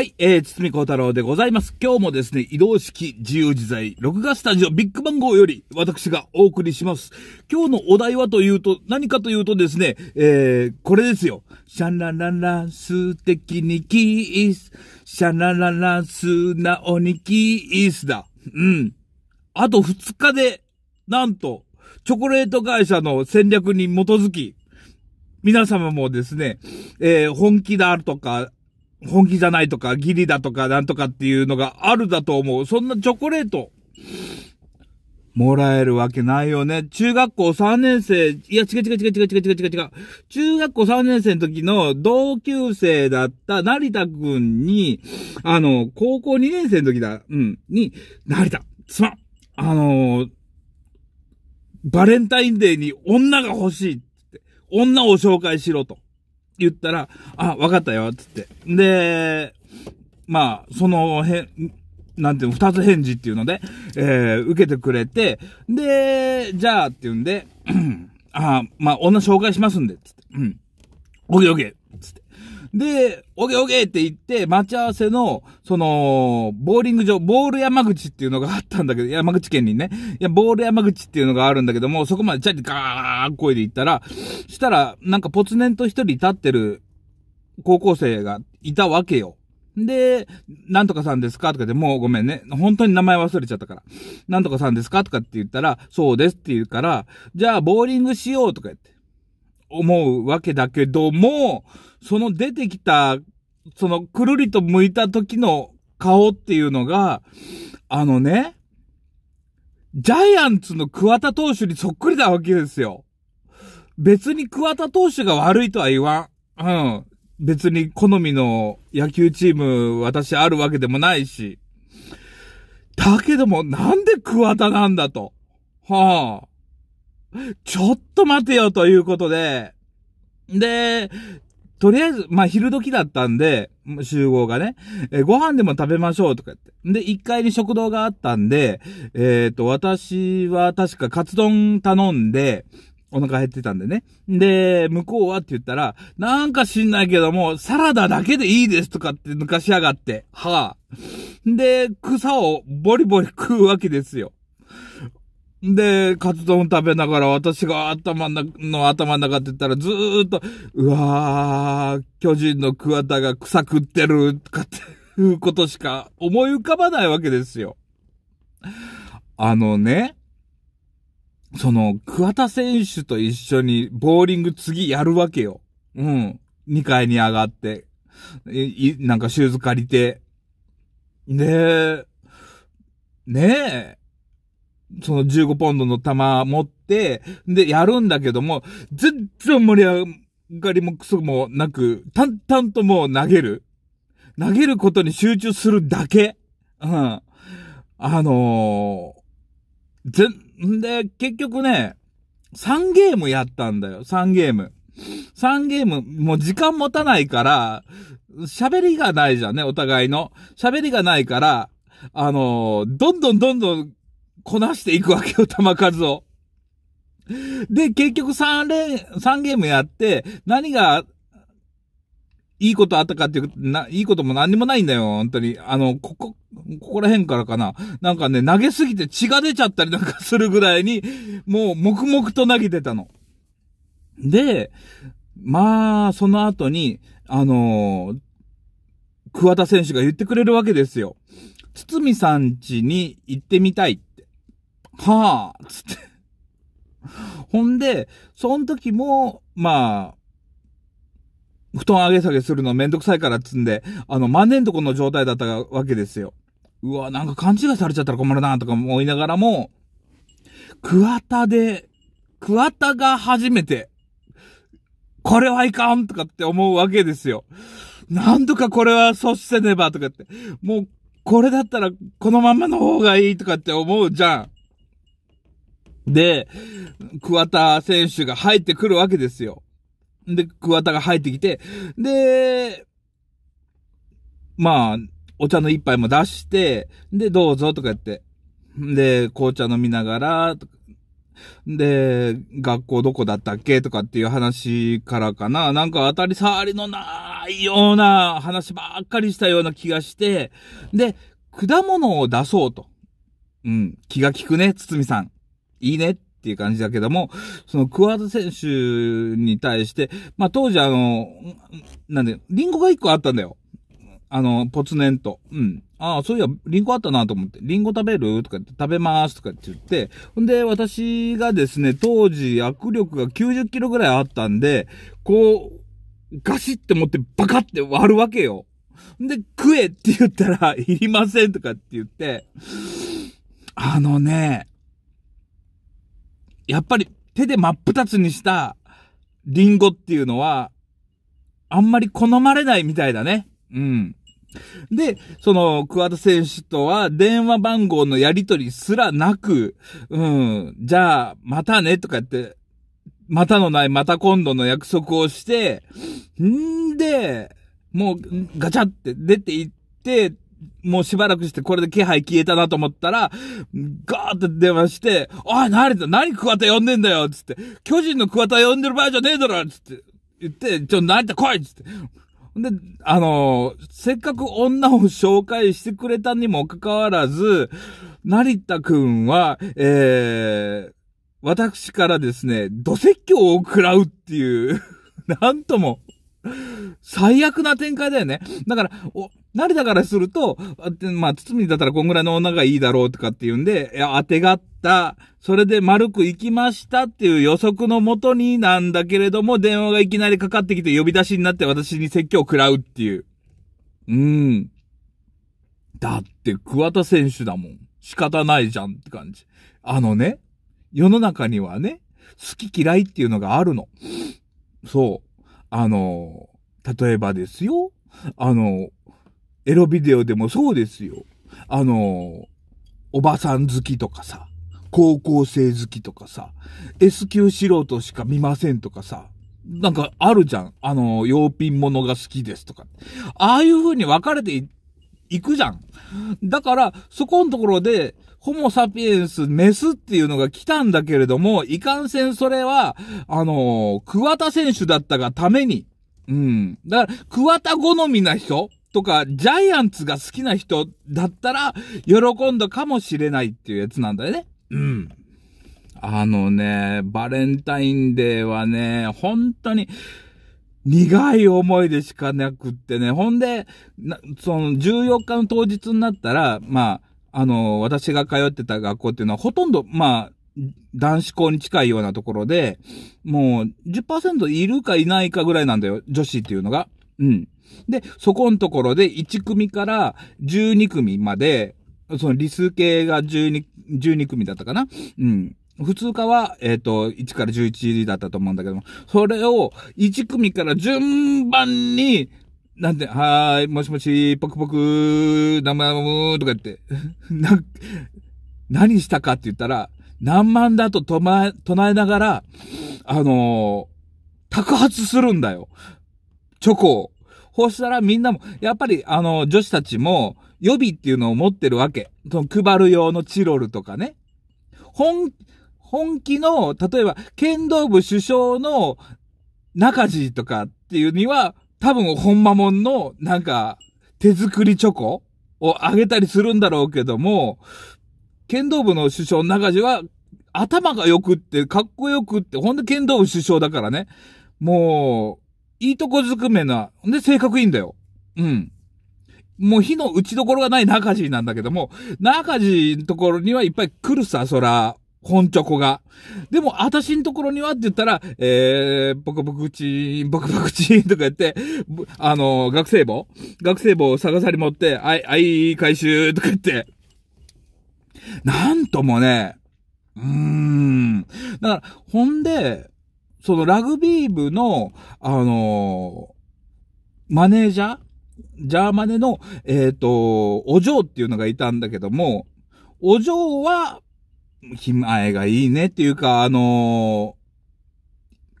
はい、えー、堤幸太郎でございます。今日もですね、移動式自由自在、録画スタジオビッグバン号より、私がお送りします。今日のお題はというと、何かというとですね、えー、これですよ。シャンランランラン、素敵にキース。シャンランランラン、素直にキースだ。うん。あと2日で、なんと、チョコレート会社の戦略に基づき、皆様もですね、えー、本気であるとか、本気じゃないとか、ギリだとか、なんとかっていうのがあるだと思う。そんなチョコレート、もらえるわけないよね。中学校3年生、いや、違う違う違う違う違う違う違う違う。中学校3年生の時の同級生だった成田くんに、あの、高校2年生の時だ、うん、に、成田、すまん。あのバレンタインデーに女が欲しいって、女を紹介しろと。言ったら、あ、わかったよ、つって。で、まあ、その、へ、なんていうの、二つ返事っていうので、えー、受けてくれて、で、じゃあっていうんで、あ、まあ、女紹介しますんで、つって。うん。オッケーオッケー、つって。で、オゲオゲって言って、待ち合わせの、その、ボーリング場、ボール山口っていうのがあったんだけど、山口県にね。いや、ボール山口っていうのがあるんだけども、そこまでチャリガー声で行ったら、したら、なんかポツネンと一人立ってる高校生がいたわけよ。で、なんとかさんですかとかでもうごめんね。本当に名前忘れちゃったから。なんとかさんですかとかって言ったら、そうですって言うから、じゃあボーリングしようとか言って。思うわけだけども、その出てきた、そのくるりと向いた時の顔っていうのが、あのね、ジャイアンツの桑田投手にそっくりなわけですよ。別に桑田投手が悪いとは言わん。うん。別に好みの野球チーム私あるわけでもないし。だけどもなんで桑田なんだと。はあ。ちょっと待てよということで、で、とりあえず、まあ、昼時だったんで、集合がね、えご飯でも食べましょうとか言って。で、1階に食堂があったんで、えっ、ー、と、私は確かカツ丼頼んで、お腹減ってたんでね。で、向こうはって言ったら、なんか知んないけども、サラダだけでいいですとかって抜かしやがって、はぁ、あ、で、草をボリボリ食うわけですよ。で、カツ丼食べながら私が頭の頭の中って言ったらずーっと、うわー、巨人の桑田が草食ってる、とかっていうことしか思い浮かばないわけですよ。あのね、その、桑田選手と一緒にボーリング次やるわけよ。うん。2階に上がって、なんかシューズ借りて。で、ねえ、その15ポンドの玉持って、で、やるんだけども、全然盛り上がりもクソもなく、淡々ともう投げる。投げることに集中するだけ。うん。あのー、ぜん、で、結局ね、3ゲームやったんだよ。3ゲーム。3ゲーム、もう時間持たないから、喋りがないじゃんね、お互いの。喋りがないから、あのー、どんどんどんどんこなしていくわけよ、球数を。で、結局3連、3ゲームやって、何が、いいことあったかっていう、な、いいことも何にもないんだよ、本当に。あの、ここ、ここら辺からかな。なんかね、投げすぎて血が出ちゃったりなんかするぐらいに、もう、黙々と投げてたの。で、まあ、その後に、あのー、桑田選手が言ってくれるわけですよ。堤さん家に行ってみたい。はぁ、つって。ほんで、その時も、まあ、布団上げ下げするのめんどくさいからっつんで、あの、万年床の状態だったわけですよ。うわ、なんか勘違いされちゃったら困るなとか思いながらも、桑田で、桑田が初めて、これはいかんとかって思うわけですよ。なんとかこれは阻止せねばとかって、もう、これだったらこのままの方がいいとかって思うじゃん。で、桑田選手が入ってくるわけですよ。で、桑田が入ってきて、で、まあ、お茶の一杯も出して、で、どうぞとか言って。で、紅茶飲みながら、で、学校どこだったっけとかっていう話からかな。なんか当たり障りのないような話ばっかりしたような気がして、で、果物を出そうと。うん、気が利くね、つつみさん。いいねっていう感じだけども、そのクワード選手に対して、まあ当時あの、なんで、リンゴが1個あったんだよ。あの、ぽつねんと。うん。ああ、そういや、リンゴあったなと思って、リンゴ食べるとか言って、食べますとかって言って、ほんで、私がですね、当時握力が90キロぐらいあったんで、こう、ガシって持ってバカって割るわけよ。んで、食えって言ったら、いりませんとかって言って、あのね、やっぱり手で真っ二つにしたリンゴっていうのは、あんまり好まれないみたいだね。うん。で、その、桑田選手とは電話番号のやり取りすらなく、うん、じゃあ、またね、とか言って、またのない、また今度の約束をして、んで、もう、ガチャって出て行って、もうしばらくしてこれで気配消えたなと思ったら、ガーって電話して、おい、何だ、何桑田呼んでんだよつって、巨人の桑田呼んでる場合じゃねえだろつって、言って、ちょ、成田来いつって。で、あのー、せっかく女を紹介してくれたにもかかわらず、成田くんは、えー、私からですね、土石橋を食らうっていう、なんとも、最悪な展開だよね。だから、お、成田からすると、まあ、包みだったらこんぐらいの女がいいだろうとかっていうんで、いや、当てがった、それで丸く行きましたっていう予測のもとになんだけれども、電話がいきなりかかってきて呼び出しになって私に説教を食らうっていう。うん。だって、桑田選手だもん。仕方ないじゃんって感じ。あのね、世の中にはね、好き嫌いっていうのがあるの。そう。あの、例えばですよ。あの、エロビデオでもそうですよ。あの、おばさん好きとかさ、高校生好きとかさ、S 級素人しか見ませんとかさ、なんかあるじゃん。あの、洋品物が好きですとか。ああいう風に分かれていくじゃん。だから、そこのところで、ホモサピエンス、メスっていうのが来たんだけれども、いかんせんそれは、あの、桑田選手だったがために、うん。だから、桑田好みな人とか、ジャイアンツが好きな人だったら、喜んだかもしれないっていうやつなんだよね。うん。あのね、バレンタインデーはね、本当に、苦い思いでしかなくってね。ほんで、その14日の当日になったら、まあ、あの、私が通ってた学校っていうのはほとんど、まあ、男子校に近いようなところで、もう10%いるかいないかぐらいなんだよ、女子っていうのが。うん。で、そこのところで1組から12組まで、その理数系が12、12組だったかなうん。普通科は、えっ、ー、と、1から11だったと思うんだけども、それを1組から順番に、なんて、はーい、もしもし、ぽくぽく、ダムダムとか言って、な、何したかって言ったら、何万だと唱え、唱えながら、あのー、宅発するんだよ。チョコを。こうしたらみんなも、やっぱりあの、女子たちも予備っていうのを持ってるわけ。その配る用のチロルとかね。本、本気の、例えば、剣道部首相の中地とかっていうには、多分本間もんの、なんか、手作りチョコをあげたりするんだろうけども、剣道部の首相中地は、頭が良くって、かっこよくって、ほんで剣道部首相だからね。もう、いいとこずくめな、んで性格いいんだよ。うん。もう火の打ちどころがない中地なんだけども、中地のところにはいっぱい来るさ、そら、本チョコが。でも、私のところにはって言ったら、えー、ボクボクチーン、ボクボクチーンとか言って、あの、学生帽学生帽を探さに持って、あい、あい、回収とか言って、なんともね、うーん。だから、ほんで、そのラグビー部の、あのー、マネージャージャーマネの、えっ、ー、と、お嬢っていうのがいたんだけども、お嬢は、気前がいいねっていうか、あの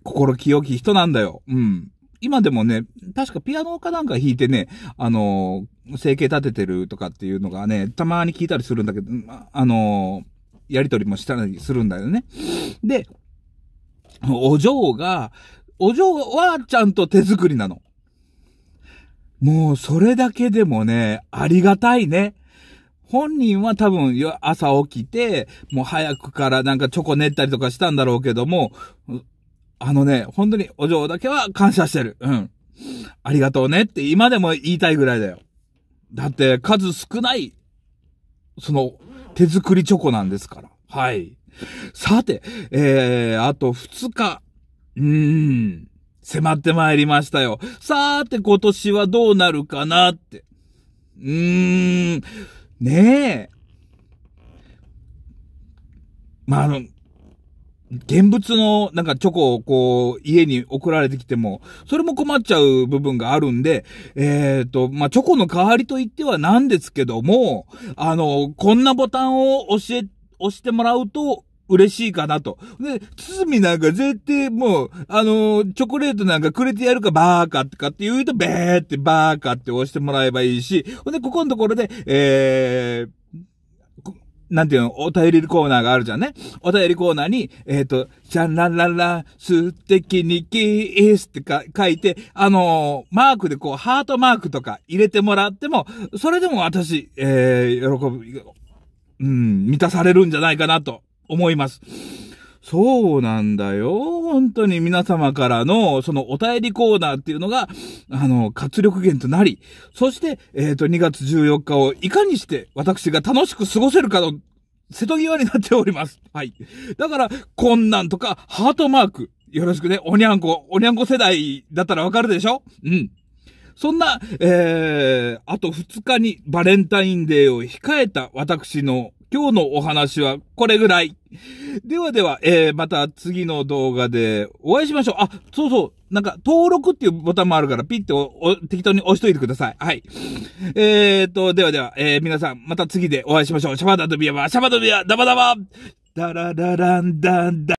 ー、心清き人なんだよ。うん。今でもね、確かピアノかなんか弾いてね、あのー、形立ててるとかっていうのがね、たまに聞いたりするんだけど、あのー、やりとりもしたりするんだよね。で、お嬢が、お嬢はちゃんと手作りなの。もうそれだけでもね、ありがたいね。本人は多分朝起きて、もう早くからなんかチョコ練ったりとかしたんだろうけども、あのね、本当にお嬢だけは感謝してる。うん。ありがとうねって今でも言いたいぐらいだよ。だって数少ない、その、手作りチョコなんですから。はい。さて、えー、あと2日。うーん。迫ってまいりましたよ。さーて今年はどうなるかなって。うーん。ねえ。まあ、あの、現物のなんかチョコをこう、家に送られてきても、それも困っちゃう部分があるんで、えっ、と、まチョコの代わりと言ってはなんですけども、あの、こんなボタンを押し、押してもらうと、嬉しいかなと。で、堤なんか絶対もう、あのー、チョコレートなんかくれてやるかバーカてかって言うと、べーってバーカって押してもらえばいいし、ほんで、ここのところで、えー、なんていうの、お便りコーナーがあるじゃんね。お便りコーナーに、えっ、ー、と、シャンランランラン、素敵にキースってか書いて、あのー、マークでこう、ハートマークとか入れてもらっても、それでも私、えー、喜ぶ、うん、満たされるんじゃないかなと思います。そうなんだよ。本当に皆様からの、そのお便りコーナーっていうのが、あの、活力源となり、そして、えっ、ー、と、2月14日をいかにして私が楽しく過ごせるかの、瀬戸際になっております。はい。だから、こんなんとか、ハートマーク。よろしくね。おにゃんこ、おにゃんこ世代だったらわかるでしょうん。そんな、えー、あと2日にバレンタインデーを控えた私の今日のお話はこれぐらい。ではでは、えー、また次の動画でお会いしましょう。あ、そうそう。なんか、登録っていうボタンもあるから、ピッてお適当に押しといてください。はい。えーと、ではでは、えー、皆さん、また次でお会いしましょう。シャバダドビアバ、シャバダビア、ダバダバダララランダンダ